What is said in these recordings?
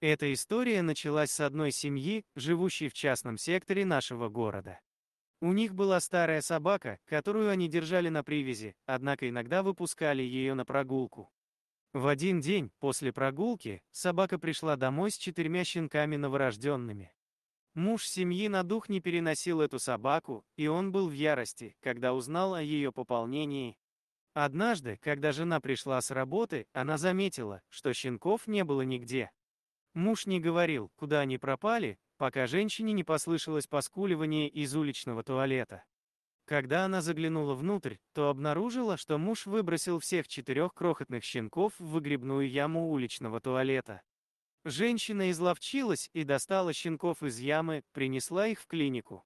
Эта история началась с одной семьи, живущей в частном секторе нашего города. У них была старая собака, которую они держали на привязи, однако иногда выпускали ее на прогулку. В один день, после прогулки, собака пришла домой с четырьмя щенками новорожденными. Муж семьи на дух не переносил эту собаку, и он был в ярости, когда узнал о ее пополнении. Однажды, когда жена пришла с работы, она заметила, что щенков не было нигде. Муж не говорил, куда они пропали, пока женщине не послышалось поскуливание из уличного туалета. Когда она заглянула внутрь, то обнаружила, что муж выбросил всех четырех крохотных щенков в выгребную яму уличного туалета. Женщина изловчилась и достала щенков из ямы, принесла их в клинику.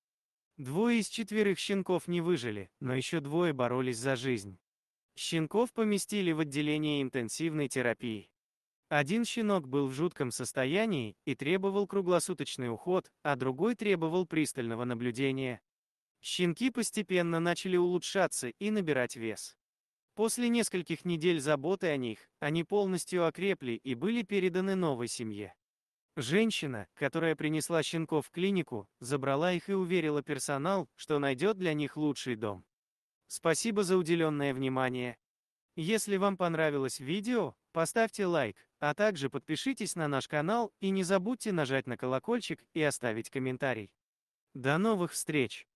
Двое из четверых щенков не выжили, но еще двое боролись за жизнь. Щенков поместили в отделение интенсивной терапии. Один щенок был в жутком состоянии и требовал круглосуточный уход, а другой требовал пристального наблюдения. Щенки постепенно начали улучшаться и набирать вес. После нескольких недель заботы о них, они полностью окрепли и были переданы новой семье. Женщина, которая принесла щенков в клинику, забрала их и уверила персонал, что найдет для них лучший дом. Спасибо за уделенное внимание. Если вам понравилось видео, поставьте лайк, а также подпишитесь на наш канал и не забудьте нажать на колокольчик и оставить комментарий. До новых встреч!